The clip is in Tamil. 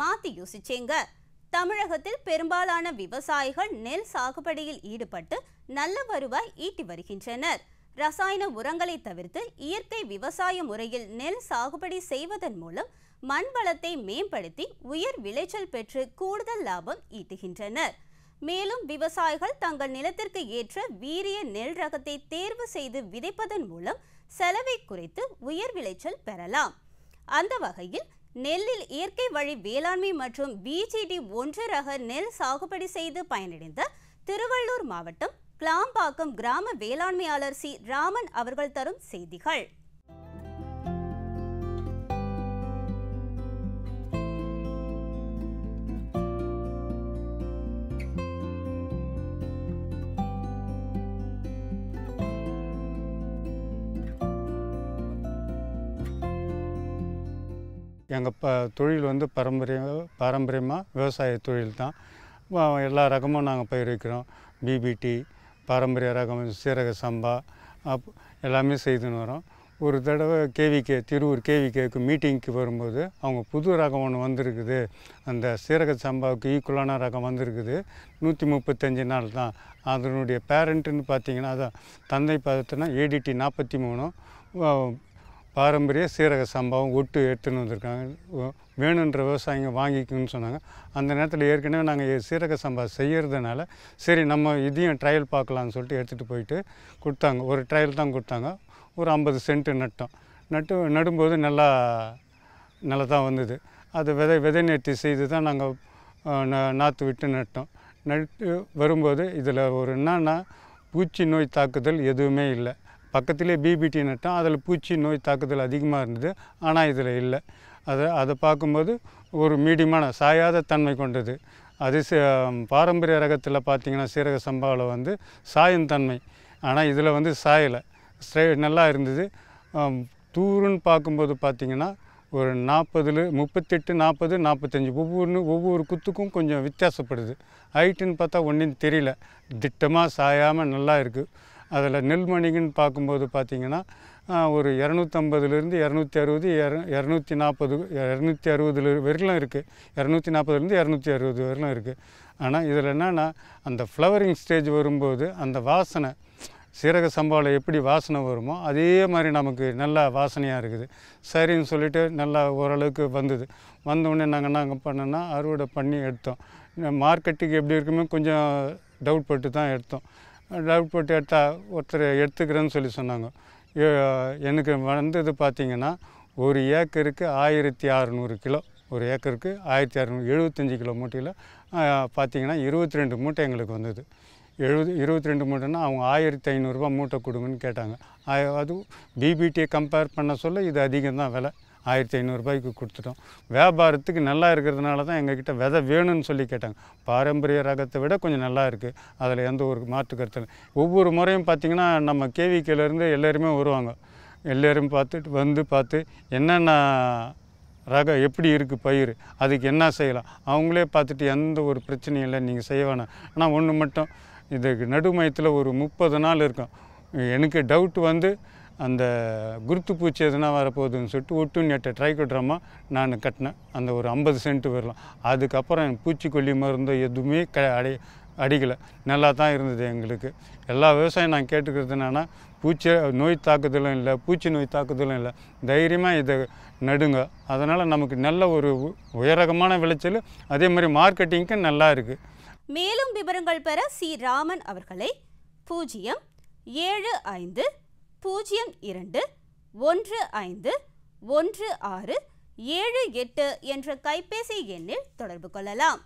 மாற்றி யோசிச்சேங்க தமிழகத்தில் பெரும்பாலான விவசாயிகள் நெல் சாகுபடியில் ஈடுபட்டு நல்ல வருவாய் ஈட்டி வருகின்றனர் ரசாயன உரங்களை தவிர்த்து இயற்கை விவசாய முறையில் நெல் சாகுபடி செய்வதன் மூலம் மண் வளத்தை மேம்படுத்தி உயர் விளைச்சல் பெற்று கூடுதல் லாபம் ஈட்டுகின்றனர் மேலும் விவசாயிகள் தங்கள் நிலத்திற்கு ஏற்ற வீரிய நெல் ரகத்தை தேர்வு செய்து விதைப்பதன் மூலம் செலவை குறைத்து உயர் விளைச்சல் பெறலாம் அந்த வகையில் நெல்லில் இயற்கை வழி வேளாண்மை மற்றும் பிஜிடி ஒன்று ரக நெல் சாகுபடி செய்து பயனடைந்த திருவள்ளூர் மாவட்டம் கிளாம்பாக்கம் கிராம வேளாண்மையாளர் சி ராமன் அவர்கள் தரும் செய்திகள் எங்கள் ப தொழில் வந்து பரம்பரிய பாரம்பரியமாக விவசாய தொழில் தான் எல்லா ரகமும் நாங்கள் பயிர் வைக்கிறோம் பிபிடி பாரம்பரிய ரகம் சீரக சம்பா அப் எல்லாமே செய்துன்னு வரோம் ஒரு தடவை கேவிகே திருவூர் கேவிகேக்கு மீட்டிங்க்கு வரும்போது அவங்க புது ரகம் ஒன்று வந்திருக்குது அந்த சீரக சம்பாவுக்கு ஈக்குவலான ரகம் வந்திருக்குது நூற்றி முப்பத்தஞ்சு நாள் தான் அதனுடைய பேரண்ட்டுன்னு பார்த்தீங்கன்னா அதான் தந்தை பார்த்தோன்னா ஏடிடி நாற்பத்தி மூணும் பாரம்பரிய சீரக சம்பவம் ஒட்டு எடுத்துன்னு வந்திருக்காங்க வேணுன்ற விவசாயிங்க வாங்கிக்கணும்னு சொன்னாங்க அந்த நேரத்தில் ஏற்கனவே நாங்கள் சீரக சம்பா செய்கிறதுனால சரி நம்ம இதையும் ட்ரையல் பார்க்கலான்னு சொல்லிட்டு எடுத்துகிட்டு போயிட்டு கொடுத்தாங்க ஒரு ட்ரையல் தான் கொடுத்தாங்க ஒரு ஐம்பது சென்ட்டு நட்டோம் நட்டு நடும்போது நல்லா நல்லா தான் வந்தது அது விதை விதை நேர்த்தி செய்து தான் நாங்கள் நாற்று விட்டு நட்டோம் நட்டு வரும்போது இதில் ஒரு என்னன்னா பூச்சி நோய் தாக்குதல் எதுவுமே இல்லை பக்கத்திலே பிபிடி நட்டம் அதில் பூச்சி நோய் தாக்குதல் அதிகமாக இருந்தது ஆனால் இதில் இல்லை அதை அதை பார்க்கும்போது ஒரு மீடியமான சாயாத தன்மை கொண்டது அது ச பாரம்பரிய ரகத்தில் பார்த்திங்கன்னா சீரக சம்பாவில் வந்து சாயும் தன்மை ஆனால் இதில் வந்து சாயலை ஸ்ட்ரே நல்லா இருந்தது தூருன்னு பார்க்கும்போது பார்த்திங்கன்னா ஒரு நாற்பதுல முப்பத்தெட்டு நாற்பது நாற்பத்தஞ்சு ஒவ்வொன்று ஒவ்வொரு குத்துக்கும் கொஞ்சம் வித்தியாசப்படுது ஹைட்டுன்னு பார்த்தா ஒன்றும் தெரியல திட்டமாக சாயாமல் நல்லா இருக்குது அதில் நெல்மணிகன்னு பார்க்கும்போது பார்த்திங்கன்னா ஒரு இரநூத்தம்பதுலேருந்து இரநூத்தி அறுபது இர இரநூத்தி நாற்பது இரநூத்தி அறுபதுல வரலாம் இருக்குது இரநூத்தி நாற்பதுலேருந்து இரநூத்தி அறுபது வரலாம் இருக்குது ஆனால் இதில் என்னென்னா அந்த ஃப்ளவரிங் ஸ்டேஜ் வரும்போது அந்த வாசனை சீரக சம்பாவில் எப்படி வாசனை வருமோ அதே மாதிரி நமக்கு நல்லா வாசனையாக இருக்குது சரின்னு சொல்லிவிட்டு நல்லா ஓரளவுக்கு வந்தது வந்தோடனே நாங்கள் என்ன பண்ணோன்னா அறுவடை பண்ணி எடுத்தோம் மார்க்கெட்டுக்கு எப்படி இருக்குமே கொஞ்சம் டவுட் பட்டு தான் எடுத்தோம் டவுட் போட்டு எடுத்தால் ஒருத்தர் எடுத்துக்கிறேன்னு சொல்லி சொன்னாங்க எனக்கு வந்தது பார்த்திங்கன்னா ஒரு ஏக்கருக்கு ஆயிரத்தி அறநூறு கிலோ ஒரு ஏக்கருக்கு ஆயிரத்தி அறநூறு எழுபத்தஞ்சி கிலோ மூட்டையில் பார்த்திங்கன்னா இருபத்தி ரெண்டு மூட்டை எங்களுக்கு வந்தது எழுபது இருபத்தி ரெண்டு மூட்டைன்னா அவங்க ஆயிரத்தி ஐநூறுரூவா மூட்டை கொடுங்கன்னு கேட்டாங்க அது பிபிடியை கம்பேர் பண்ண சொல்ல இது அதிகம்தான் விலை ஆயிரத்தி ஐநூறுரூபாய்க்கு கொடுத்துட்டோம் வியாபாரத்துக்கு நல்லா இருக்கிறதுனால தான் எங்ககிட்ட விதை வேணும்னு சொல்லி கேட்டாங்க பாரம்பரிய ரகத்தை விட கொஞ்சம் நல்லா இருக்குது அதில் எந்த ஒரு மாற்று கருத்து ஒவ்வொரு முறையும் பார்த்திங்கன்னா நம்ம கேவிக்கிலேருந்து எல்லோருமே வருவாங்க எல்லோரும் பார்த்துட்டு வந்து பார்த்து என்னென்ன ரகம் எப்படி இருக்குது பயிர் அதுக்கு என்ன செய்யலாம் அவங்களே பார்த்துட்டு எந்த ஒரு பிரச்சனையும் இல்லை நீங்கள் செய்ய வேணாம் ஆனால் ஒன்று மட்டும் இதுக்கு நடுமயத்தில் ஒரு முப்பது நாள் இருக்கும் எனக்கு டவுட் வந்து அந்த குருத்து பூச்சி எதுனா வரப்போகுதுன்னு சொல்லிட்டு ஒட்டு நெட்டை ட்ரைகோட்ரமா நான் கட்டினேன் அந்த ஒரு ஐம்பது சென்ட்டு வரலாம் அதுக்கப்புறம் பூச்சிக்கொல்லி மருந்தோ எதுவுமே க அடை அடிக்கலை நல்லா தான் இருந்தது எங்களுக்கு எல்லா விவசாயம் நான் கேட்டுக்கிறது என்னென்னா பூச்சி நோய் தாக்குதலும் இல்லை பூச்சி நோய் தாக்குதலும் இல்லை தைரியமாக இதை நடுங்க அதனால் நமக்கு நல்ல ஒரு உயரகமான விளைச்சல் அதே மாதிரி மார்க்கெட்டிங்க்கு நல்லா இருக்குது மேலும் விவரங்கள் பெற சி ராமன் அவர்களை பூஜ்ஜியம் ஏழு ஐந்து பூஜ்ஜியம் இரண்டு ஒன்று ஐந்து ஒன்று ஆறு ஏழு எட்டு என்ற கைபேசி எண்ணில் தொடர்பு கொள்ளலாம்